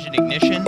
engine ignition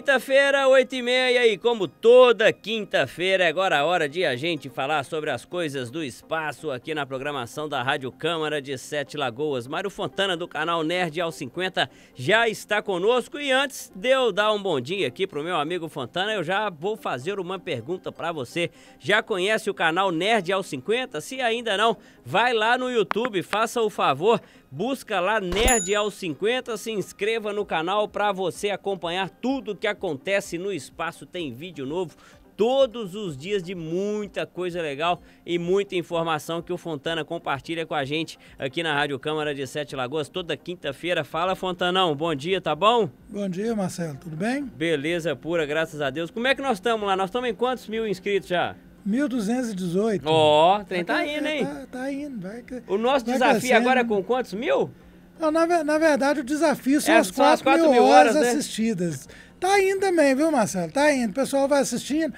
Quinta-feira, 8 e meia, e como toda quinta-feira, é agora a hora de a gente falar sobre as coisas do espaço aqui na programação da Rádio Câmara de Sete Lagoas. Mário Fontana, do canal Nerd ao 50, já está conosco. E antes de eu dar um bom dia aqui para o meu amigo Fontana, eu já vou fazer uma pergunta para você. Já conhece o canal Nerd ao 50? Se ainda não, vai lá no YouTube, faça o favor, busca lá Nerd ao 50, se inscreva no canal para você acompanhar tudo que que acontece no espaço tem vídeo novo todos os dias de muita coisa legal e muita informação que o Fontana compartilha com a gente aqui na Rádio Câmara de Sete Lagoas toda quinta-feira. Fala, Fontanão, bom dia, tá bom? Bom dia, Marcelo, tudo bem? Beleza pura, graças a Deus. Como é que nós estamos lá? Nós estamos em quantos mil inscritos já? 1.218. Ó, oh, trem tá, tá indo, tá, hein? Tá, tá indo. Vai, o nosso desafio crescendo. agora é com quantos mil? Não, na, na verdade, o desafio são é, as quatro mil, mil horas, horas né? assistidas. Tá indo também, viu, Marcelo? Tá indo. O pessoal vai assistindo.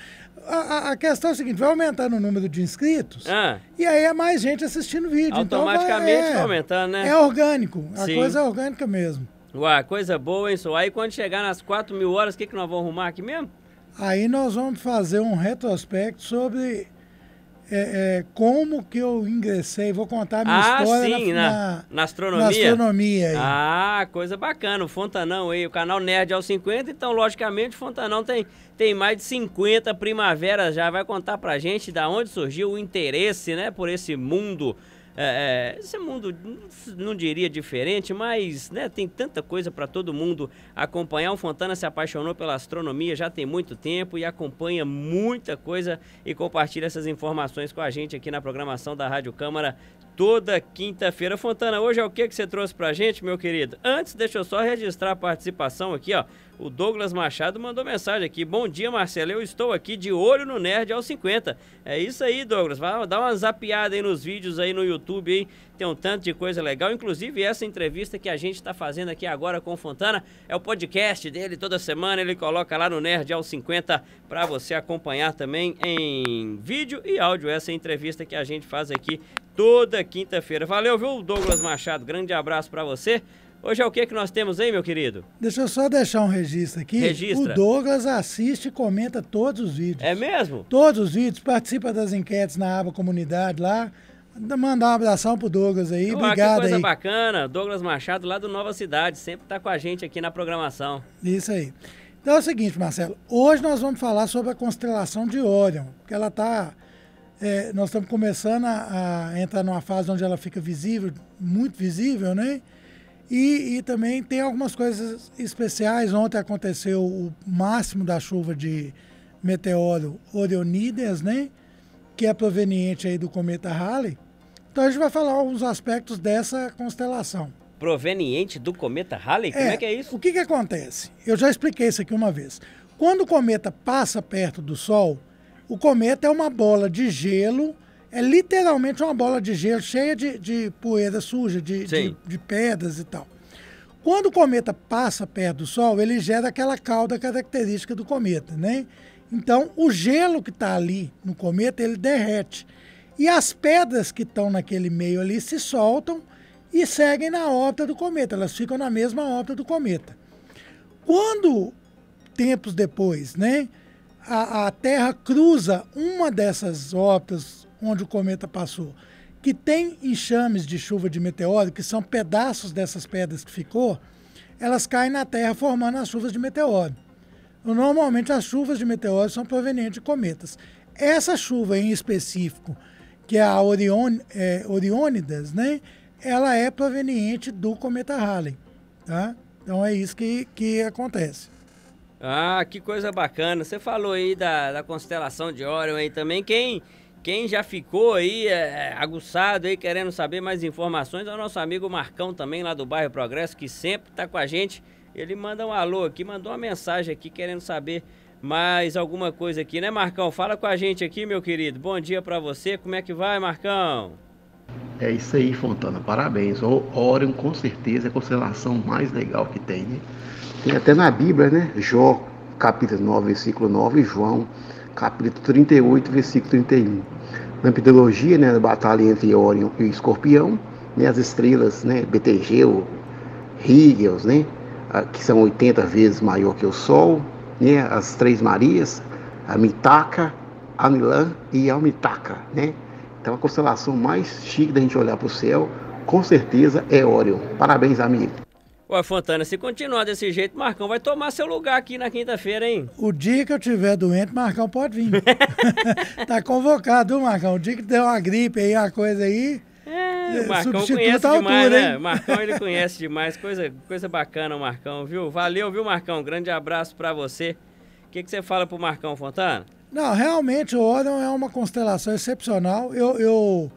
A, a, questão é a seguinte: vai aumentando o número de inscritos ah. e aí é mais gente assistindo o vídeo. Automaticamente então vai, é, aumentando, né? É orgânico. A Sim. coisa é orgânica mesmo. Uai, coisa boa, hein, só Aí quando chegar nas 4 mil horas, o que, que nós vamos arrumar aqui mesmo? Aí nós vamos fazer um retrospecto sobre é, é, como que eu ingressei. Vou contar a minha ah, história sim, na, na, na, astronomia. Na astronomia aí. Ah, coisa bacana. O Fontanão aí, o canal Nerd aos 50. Então, logicamente, o Fontanão tem, tem mais de 50 primaveras já. Vai contar pra gente da onde surgiu o interesse, né, por esse mundo é, é, esse mundo não diria diferente, mas né, tem tanta coisa para todo mundo acompanhar. O Fontana se apaixonou pela astronomia já tem muito tempo e acompanha muita coisa e compartilha essas informações com a gente aqui na programação da Rádio Câmara toda quinta-feira. Fontana, hoje é o que, que você trouxe pra gente, meu querido? Antes, deixa eu só registrar a participação aqui, ó. O Douglas Machado mandou mensagem aqui. Bom dia, Marcelo. Eu estou aqui de olho no Nerd aos 50. É isso aí, Douglas. Vai dar uma zapiada aí nos vídeos aí no YouTube, hein? Tem um tanto de coisa legal. Inclusive, essa entrevista que a gente está fazendo aqui agora com o Fontana é o podcast dele toda semana. Ele coloca lá no Nerd aos 50 para você acompanhar também em vídeo e áudio essa entrevista que a gente faz aqui toda quinta-feira. Valeu, viu, Douglas Machado? Grande abraço para você. Hoje é o que que nós temos aí, meu querido? Deixa eu só deixar um registro aqui. Registra. O Douglas assiste e comenta todos os vídeos. É mesmo? Todos os vídeos, participa das enquetes na aba comunidade lá. Mandar um abração pro Douglas aí, Olá, obrigado que coisa aí. bacana, Douglas Machado lá do Nova Cidade, sempre tá com a gente aqui na programação. Isso aí. Então é o seguinte, Marcelo, hoje nós vamos falar sobre a constelação de Orion, porque ela tá é, nós estamos começando a, a, entrar numa fase onde ela fica visível, muito visível, né? E, e, também tem algumas coisas especiais. Ontem aconteceu o máximo da chuva de meteoro Orionides, né? Que é proveniente aí do cometa Halley. Então a gente vai falar alguns aspectos dessa constelação. Proveniente do cometa Halley? Como é, é que é isso? O que, que acontece? Eu já expliquei isso aqui uma vez. Quando o cometa passa perto do Sol, o cometa é uma bola de gelo, é literalmente uma bola de gelo cheia de, de poeira suja, de, de, de pedras e tal. Quando o cometa passa perto do Sol, ele gera aquela cauda característica do cometa, né? Então, o gelo que está ali no cometa, ele derrete. E as pedras que estão naquele meio ali se soltam e seguem na órbita do cometa. Elas ficam na mesma órbita do cometa. Quando, tempos depois, né, a, a Terra cruza uma dessas órbitas onde o cometa passou, que tem enxames de chuva de meteoro, que são pedaços dessas pedras que ficou, elas caem na Terra formando as chuvas de meteoro. Normalmente as chuvas de meteoro são provenientes de cometas. Essa chuva em específico, que é a Orion, é, Oriônidas, né? ela é proveniente do cometa Halley. Tá? Então é isso que, que acontece. Ah, que coisa bacana. Você falou aí da, da constelação de Orion aí também. Quem, quem já ficou aí é, é aguçado aí, querendo saber mais informações, é o nosso amigo Marcão também, lá do bairro Progresso, que sempre está com a gente. Ele manda um alô aqui, mandou uma mensagem aqui querendo saber mais alguma coisa aqui, né, Marcão? Fala com a gente aqui, meu querido. Bom dia para você. Como é que vai, Marcão? É isso aí, Fontana. Parabéns. O Orion, com certeza, é a constelação mais legal que tem, né? Tem até na Bíblia, né? Jó, capítulo 9, versículo 9, e João, capítulo 38, versículo 31. Na mitologia, né, da batalha entre Orion e Escorpião, né, as estrelas, né, Betelgeuse, Higgs, né, que são 80 vezes maior que o Sol, né, as três Marias, a Mitaka, Anilã e Almitaca, né? Então a constelação mais chique da gente olhar para o céu, com certeza é Orion. Parabéns, amigo. Ó, Fontana, se continuar desse jeito, Marcão vai tomar seu lugar aqui na quinta-feira, hein? O dia que eu tiver doente, Marcão pode vir. tá convocado, Marcão? O dia que der uma gripe aí, uma coisa aí. É, o eh, Marcão conhece altura, demais, né? Marcão ele conhece demais. Coisa, coisa bacana, Marcão, viu? Valeu, viu, Marcão? Grande abraço para você. O que, que você fala pro Marcão Fontana? Não, realmente o Orion é uma constelação excepcional. Eu, eu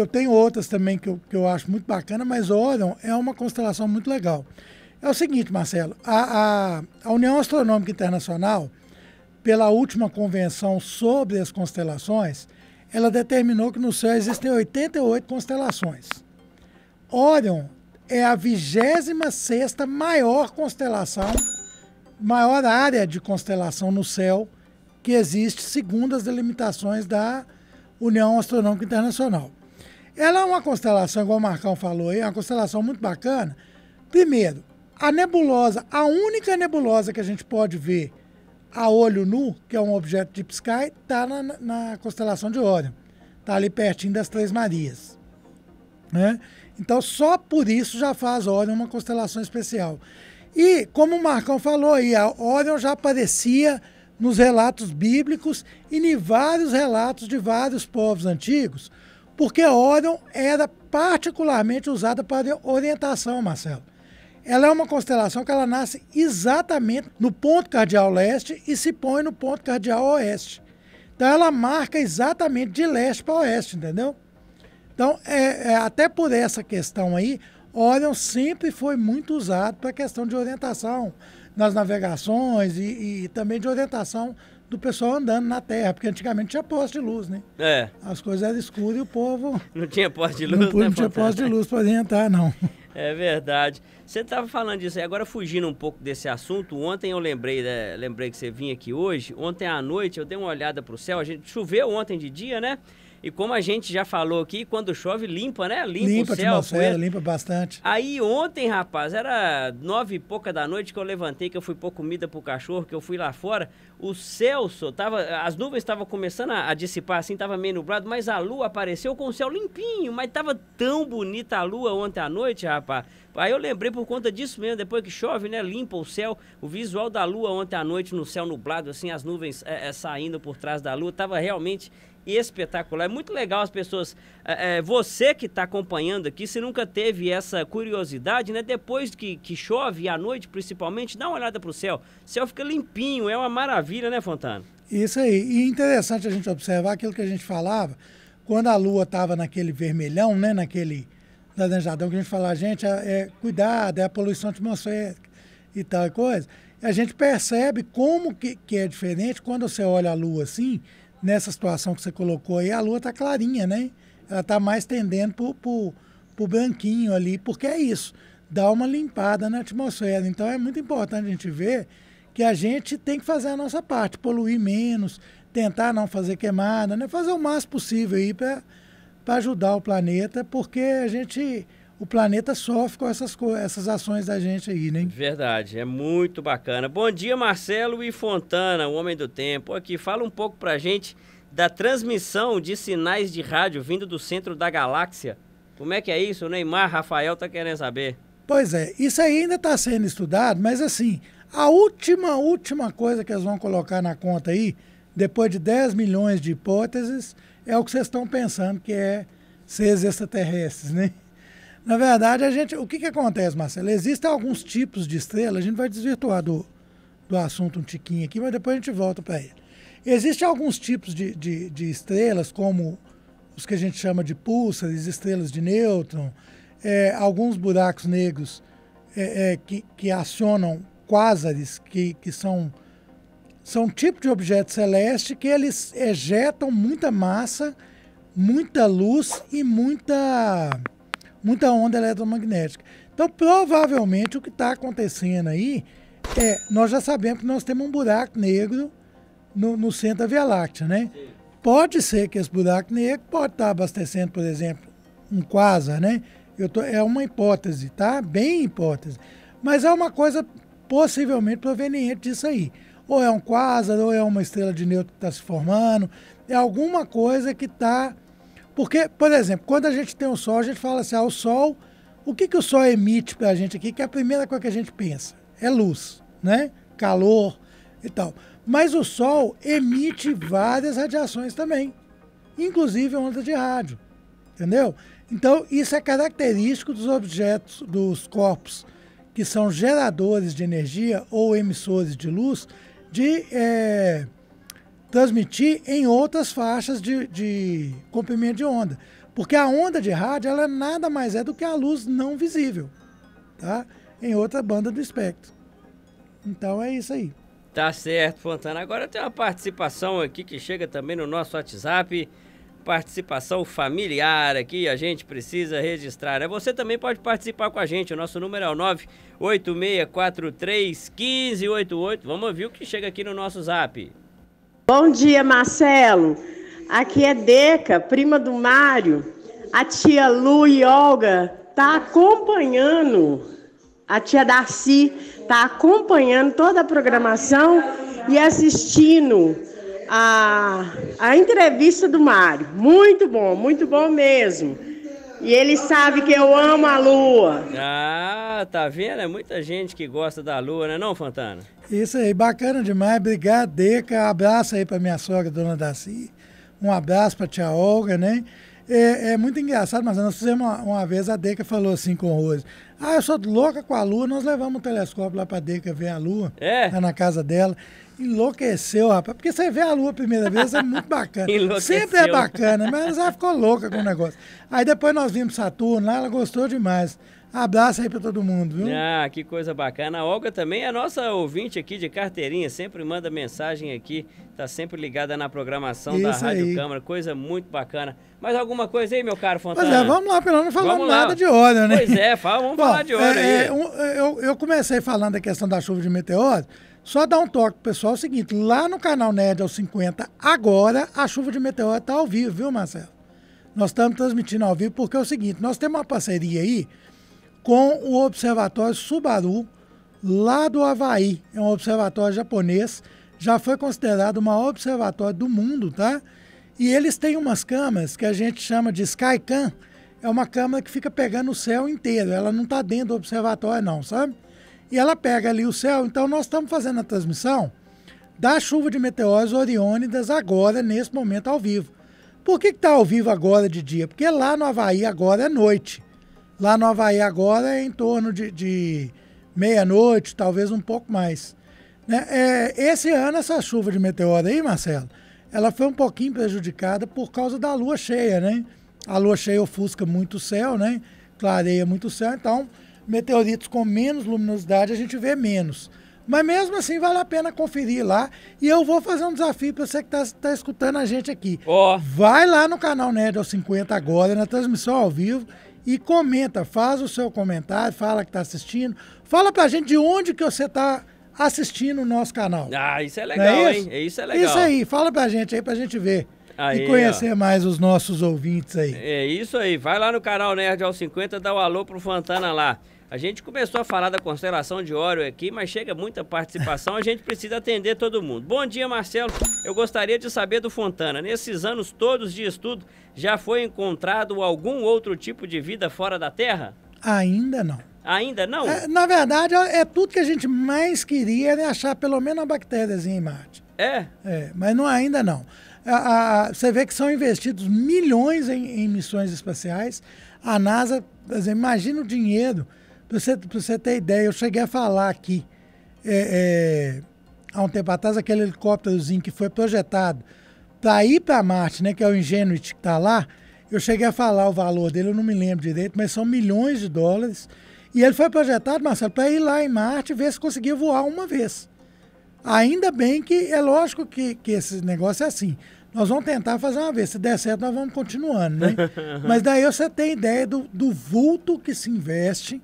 eu tenho outras também que eu, que eu acho muito bacana, mas Orion é uma constelação muito legal. É o seguinte, Marcelo, a, a, a União Astronômica Internacional, pela última convenção sobre as constelações, ela determinou que no céu existem 88 constelações. Orion é a 26 maior constelação, maior área de constelação no céu que existe, segundo as delimitações da União Astronômica Internacional. Ela é uma constelação, igual o Marcão falou aí, é uma constelação muito bacana. Primeiro, a nebulosa, a única nebulosa que a gente pode ver a olho nu, que é um objeto de Sky, está na, na, constelação de Órion. Está ali pertinho das Três Marias. Né? Então, só por isso já faz Órion uma constelação especial. E, como o Marcão falou aí, a Órion já aparecia nos relatos bíblicos e em vários relatos de vários povos antigos porque a Orion era particularmente usada para orientação, Marcelo. Ela é uma constelação que ela nasce exatamente no ponto cardeal leste e se põe no ponto cardeal oeste. Então ela marca exatamente de leste para oeste, entendeu? Então, é, é, até por essa questão aí, Orion sempre foi muito usado para a questão de orientação nas navegações e, e também de orientação do pessoal andando na terra, porque antigamente tinha poste de luz, né? É. As coisas eram escuras e o povo. Não tinha poste de luz, não, né? Não tinha poste de luz para orientar, não. É verdade. Você estava falando disso aí, agora fugindo um pouco desse assunto, ontem eu lembrei, né? lembrei que você vinha aqui hoje. Ontem à noite eu dei uma olhada para o céu, a gente choveu ontem de dia, né? E como a gente já falou aqui, quando chove, limpa, né? Limpa, limpa o céu. Atmosfera, limpa bastante. Aí ontem, rapaz, era nove e pouca da noite que eu levantei, que eu fui pôr comida pro cachorro, que eu fui lá fora. O céu, só tava, as nuvens estavam começando a, a, dissipar assim, tava meio nublado, mas a lua apareceu com o céu limpinho. Mas tava tão bonita a lua ontem à noite, rapaz. Aí eu lembrei por conta disso mesmo, depois que chove, né? Limpa o céu. O visual da lua ontem à noite no céu nublado, assim, as nuvens é, é, saindo por trás da lua, tava realmente espetacular. É muito legal as pessoas. É, é você que está acompanhando aqui, se nunca teve essa curiosidade, né? Depois que, que chove, à noite principalmente, dá uma olhada para o céu. O céu fica limpinho, é uma maravilha, né, Fontana? Isso aí. E interessante a gente observar aquilo que a gente falava, quando a lua estava naquele vermelhão, né? Naquele laranjadão que a gente fala, gente, é, é, cuidado, é a poluição atmosférica e tal coisa. a gente percebe como que, que é diferente quando você olha a lua assim, nessa situação que você colocou aí, a lua está clarinha, né? Ela está mais tendendo para o branquinho ali, porque é isso, dá uma limpada na atmosfera. Então é muito importante a gente ver que a gente tem que fazer a nossa parte, poluir menos, tentar não fazer queimada, né? fazer o máximo possível aí para ajudar o planeta, porque a gente o planeta sofre com essas, essas ações da gente aí, né? Verdade, é muito bacana. Bom dia, Marcelo e Fontana, o homem do tempo. Aqui, fala um pouco pra gente da transmissão de sinais de rádio vindo do centro da galáxia. Como é que é isso? O Neymar, Rafael tá querendo saber. Pois é, isso aí ainda está sendo estudado, mas assim, a última, última coisa que eles vão colocar na conta aí, depois de 10 milhões de hipóteses, é o que vocês estão pensando que é seres extraterrestres, né? Na verdade, a gente, o que, que acontece, Marcelo? Existem alguns tipos de estrela, a gente vai desvirtuar do, do assunto um tiquinho aqui, mas depois a gente volta para ele. Existem alguns tipos de, de, de, estrelas, como os que a gente chama de pulsares, estrelas de nêutron, é, alguns buracos negros é, é, que, que acionam quásares, que, que são, são um tipo de objeto celeste que eles ejetam muita massa, muita luz e muita muita onda eletromagnética. Então, provavelmente, o que está acontecendo aí é, nós já sabemos que nós temos um buraco negro no, no centro da Via Láctea, né? Sim. Pode ser que esse buraco negro pode estar tá abastecendo, por exemplo, um quasar, né? Eu tô, é uma hipótese, tá? Bem hipótese. Mas é uma coisa possivelmente proveniente disso aí. Ou é um quasar, ou é uma estrela de neutro que está se formando. É alguma coisa que está porque, por exemplo, quando a gente tem o um sol, a gente fala assim, ah, o sol, o que, que o sol emite para a gente aqui, que é a primeira coisa que a gente pensa? É luz, né? Calor e tal. Mas o sol emite várias radiações também, inclusive onda de rádio, entendeu? Então, isso é característico dos objetos, dos corpos que são geradores de energia ou emissores de luz, de é, transmitir em outras faixas de, de comprimento de onda. Porque a onda de rádio ela nada mais é do que a luz não visível, tá? Em outra banda do espectro. Então é isso aí. Tá certo, Fontana. Agora tem uma participação aqui que chega também no nosso WhatsApp. Participação familiar aqui, a gente precisa registrar. Né? Você também pode participar com a gente. O nosso número é o 986431588. Vamos ouvir o que chega aqui no nosso zap. Bom dia, Marcelo. Aqui é Deca, prima do Mário. A tia Lu e Olga tá acompanhando. A tia Darcy tá acompanhando toda a programação e assistindo a, a entrevista do Mário. Muito bom, muito bom mesmo. E ele sabe que eu amo a lua. Ah, tá vendo? É muita gente que gosta da lua, né não, Fantana? Isso aí, bacana demais. Obrigado, Deca. Abraço aí pra minha sogra, dona Daci. Um abraço pra tia Olga, né? É, é, muito engraçado, mas nós fizemos uma, uma, vez, a Deca falou assim com o Rose. Ah, eu sou louca com a Lua, nós levamos um telescópio lá pra Deca ver a Lua, é. lá na casa dela. Enlouqueceu, rapaz, porque você vê a Lua a primeira vez, é muito bacana. Sempre é bacana, mas ela ficou louca com o negócio. Aí depois nós vimos Saturno lá, ela gostou demais. Abraço aí para todo mundo, viu? Ah, que coisa bacana. A Olga também é nossa ouvinte aqui de carteirinha, sempre manda mensagem aqui, tá sempre ligada na programação Isso da Rádio aí. Câmara, coisa muito bacana. Mais alguma coisa aí, meu caro Fontana? Pois é, vamos lá, pelo menos falamos nada de óleo, né? Pois é, fala, vamos Bom, falar de óleo é, é, é, eu, eu comecei falando da questão da chuva de meteoros, só dar um toque pro pessoal, é o seguinte, lá no canal Nerd aos 50, agora, a chuva de meteoros tá ao vivo, viu, Marcelo? Nós estamos transmitindo ao vivo porque é o seguinte, nós temos uma parceria aí com o Observatório Subaru, lá do Havaí. É um observatório japonês, já foi considerado o maior observatório do mundo, tá? E eles têm umas câmeras que a gente chama de Skycam, é uma câmera que fica pegando o céu inteiro, ela não está dentro do observatório não, sabe? E ela pega ali o céu, então nós estamos fazendo a transmissão da chuva de meteoros Oriônidas agora, nesse momento, ao vivo. Por que está ao vivo agora de dia? Porque lá no Havaí agora é noite. Lá no Havaí agora é em torno de, de meia-noite, talvez um pouco mais. Né? É, esse ano, essa chuva de meteoro aí, Marcelo, ela foi um pouquinho prejudicada por causa da lua cheia, né? A lua cheia ofusca muito o céu, né? Clareia muito o céu, então meteoritos com menos luminosidade a gente vê menos. Mas mesmo assim vale a pena conferir lá. E eu vou fazer um desafio para você que está tá escutando a gente aqui. Oh. Vai lá no canal Nerd aos 50 agora, na transmissão ao vivo, e comenta, faz o seu comentário, fala que está assistindo. Fala para a gente de onde que você está assistindo o nosso canal. Ah, isso é, é legal, é isso? hein? Isso é legal. Isso aí, fala para a gente aí para a gente ver. Aí, e conhecer ó. mais os nossos ouvintes aí. É isso aí. Vai lá no canal Nerd ao 50, dá o um alô pro Fantana lá. A gente começou a falar da constelação de Órion aqui, mas chega muita participação, a gente precisa atender todo mundo. Bom dia, Marcelo. Eu gostaria de saber do Fontana. Nesses anos todos de estudo, já foi encontrado algum outro tipo de vida fora da Terra? Ainda não. Ainda não? É, na verdade, é tudo que a gente mais queria era achar pelo menos uma bactériazinha em Marte. É? É, mas não, ainda não. A, a, você vê que são investidos milhões em, em missões espaciais. A NASA, dizer, imagina o dinheiro. Para você, você ter ideia, eu cheguei a falar aqui é, é, há um tempo atrás, aquele helicópterozinho que foi projetado para ir para Marte, né, que é o Ingenuity que está lá. Eu cheguei a falar o valor dele, eu não me lembro direito, mas são milhões de dólares. E ele foi projetado, Marcelo, para ir lá em Marte ver se conseguia voar uma vez. Ainda bem que é lógico que, que esse negócio é assim nós vamos tentar fazer uma vez. Se der certo, nós vamos continuando, né? Mas daí você tem ideia do, do vulto que se investe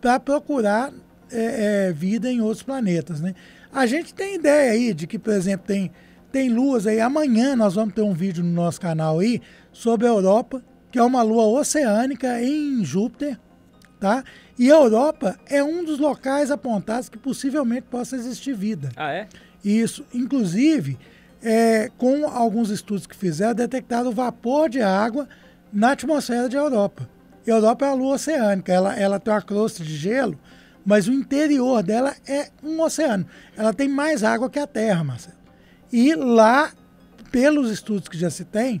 para procurar é, é, vida em outros planetas, né? A gente tem ideia aí de que, por exemplo, tem, tem luas aí. Amanhã nós vamos ter um vídeo no nosso canal aí sobre a Europa, que é uma lua oceânica em Júpiter, tá? E a Europa é um dos locais apontados que possivelmente possa existir vida. Ah, é? Isso. Inclusive, é, com alguns estudos que fizeram, detectaram vapor de água na atmosfera da Europa. Europa é a lua oceânica, ela, ela tem uma crosta de gelo, mas o interior dela é um oceano. Ela tem mais água que a Terra, Marcelo. E lá, pelos estudos que já se tem,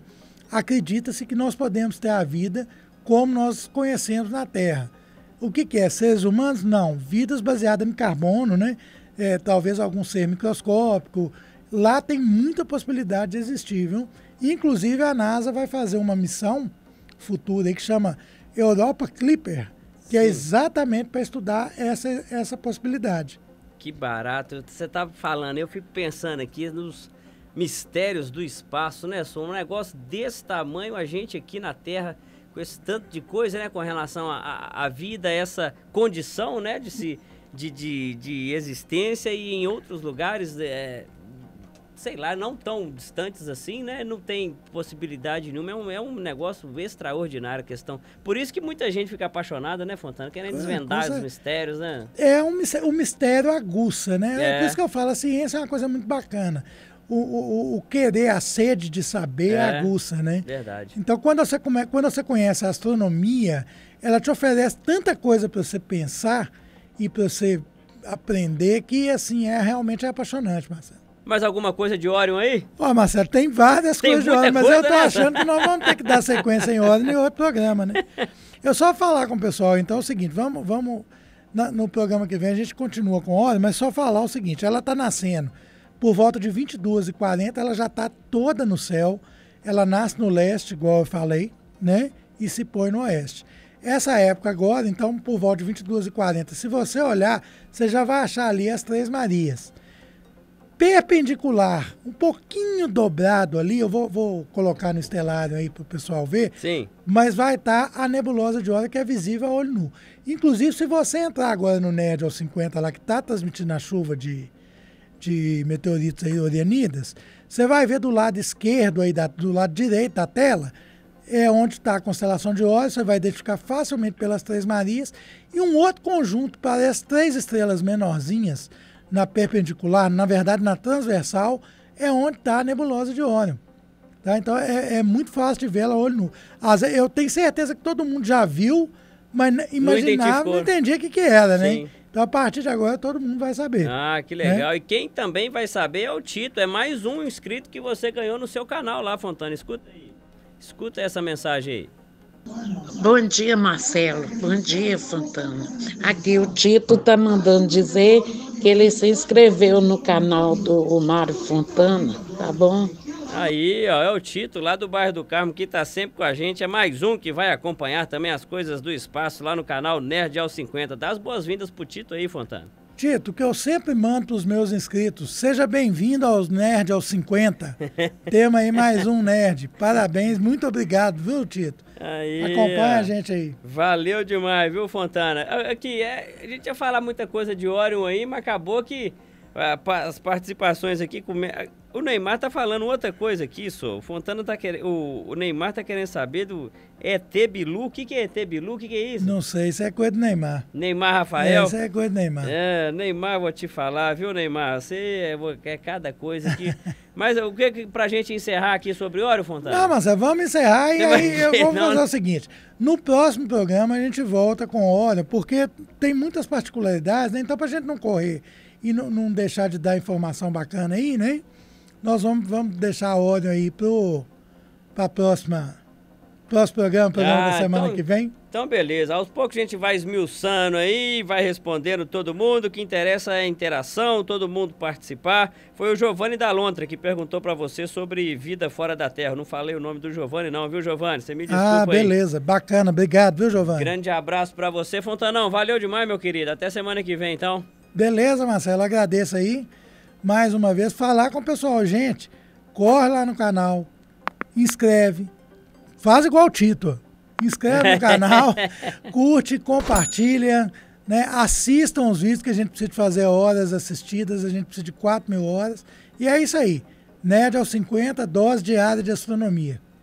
acredita-se que nós podemos ter a vida como nós conhecemos na Terra. O que, que é? Seres humanos? Não. Vidas baseadas em carbono, né? É, talvez algum ser microscópico, lá tem muita possibilidade de existir, viu? Inclusive a NASA vai fazer uma missão futura que chama Europa Clipper, que é Sim. é exatamente para estudar essa, essa possibilidade. Que barato. Você estava tá falando, eu fico pensando aqui nos mistérios do espaço, né, só Um negócio desse tamanho, a gente aqui na Terra, com esse tanto de coisa, né, com relação à vida, essa condição, né, de se. De, de, de, existência e em outros lugares é, sei lá, não tão distantes assim, né? Não tem possibilidade nenhuma. É um, é um negócio extraordinário a questão. Por isso que muita gente fica apaixonada, né, Fontana? Querendo é, desvendar os mistérios, né? É, um, o mistério aguça, né? É. é. por isso que eu falo, a ciência é uma coisa muito bacana. O, o, o querer, a sede de saber é, aguça, né? Verdade. Então, quando você, come, quando você conhece a astronomia, ela te oferece tanta coisa para você pensar e para você aprender que, assim, é realmente apaixonante, Marcelo mais alguma coisa de Orion aí? Ó, Marcelo, tem várias tem coisas de Orion, mas eu tô né? achando que nós vamos ter que dar sequência em Orion em outro programa, né? Eu só falar com o pessoal, então, é o seguinte, vamos, vamos na, no programa que vem a gente continua com Orion, mas só falar o seguinte, ela tá nascendo por volta de 22 e 40, ela já tá toda no céu, ela nasce no leste, igual eu falei, né? E se põe no oeste. Essa época agora, então, por volta de 22 e 40, se você olhar, você já vai achar ali as Três Marias perpendicular, um pouquinho dobrado ali, eu vou, vou colocar no estelário aí para o pessoal ver. Sim. Mas vai estar tá a nebulosa de hora que é visível a olho nu. Inclusive, se você entrar agora no NED aos 50 lá, que está transmitindo a chuva de, de meteoritos aí orianidas, você vai ver do lado esquerdo aí, da, do lado direito da tela, é onde está a constelação de Órion, você vai identificar facilmente pelas Três Marias, e um outro conjunto, parece três estrelas menorzinhas, na perpendicular, na verdade na transversal, é onde está a nebulosa de Órion. Tá? Então é, é, muito fácil de vê-la olho nu. Eu tenho certeza que todo mundo já viu, mas imaginava, não, não entendia o que, que era, né? Sim. né? Então, a partir de agora, todo mundo vai saber. Ah, que né? legal. Né? E quem também vai saber é o Tito. É mais um inscrito que você ganhou no seu canal lá, Fontana. Escuta aí. Escuta essa mensagem aí. Bom dia, Marcelo. Bom dia, Fontana. Aqui o Tito tá mandando dizer que ele se inscreveu no canal do Mário Fontana, tá bom? Aí, ó, é o Tito lá do bairro do Carmo que tá sempre com a gente. É mais um que vai acompanhar também as coisas do espaço lá no canal Nerd ao 50. Dá as boas-vindas pro Tito aí, Fontana. Tito, que eu sempre mando os meus inscritos, seja bem-vindo aos Nerd aos 50. Tema aí mais um Nerd. Parabéns, muito obrigado, viu, Tito? Aí, Acompanha a gente aí. Valeu demais, viu, Fontana? Aqui, é, é, é, a gente ia falar muita coisa de Orion aí, mas acabou que as participações aqui. O Neymar tá falando outra coisa aqui, só. O Fontana tá querendo. O Neymar tá querendo saber do ET Bilu. O que, que é ET Bilu? O que, que é isso? Não sei, isso é coisa do Neymar. Neymar Rafael? É, isso é coisa do Neymar. É, Neymar, vou te falar, viu, Neymar? Você é, é cada coisa aqui Mas o que, que pra gente encerrar aqui sobre Óleo Fontana? Não, mas é, vamos encerrar e aí eu vou fazer não. o seguinte. No próximo programa a gente volta com óleo, porque tem muitas particularidades, né? Então pra gente não correr e não, não deixar de dar informação bacana aí, né? Nós vamos, vamos deixar a ordem aí para a próxima próximo programa, programa ah, da semana então, que vem. Então, beleza. Aos poucos a gente vai esmiuçando aí, vai respondendo todo mundo. O que interessa é a interação, todo mundo participar. Foi o Giovanni da Lontra que perguntou para você sobre vida fora da Terra. Não falei o nome do Giovanni, não, viu, Giovanni? Você me desculpa. Ah, beleza. Aí. Bacana. Obrigado, viu, Giovanni? Grande abraço para você, Fontanão. Valeu demais, meu querido. Até semana que vem, então. Beleza, Marcelo, agradeço aí mais uma vez. Falar com o pessoal, gente, corre lá no canal, inscreve, faz igual o Tito. Inscreve no canal, curte, compartilha, né? assistam os vídeos que a gente precisa de fazer horas assistidas, a gente precisa de 4 mil horas. E é isso aí. Nerd aos 50, dose diária de astronomia.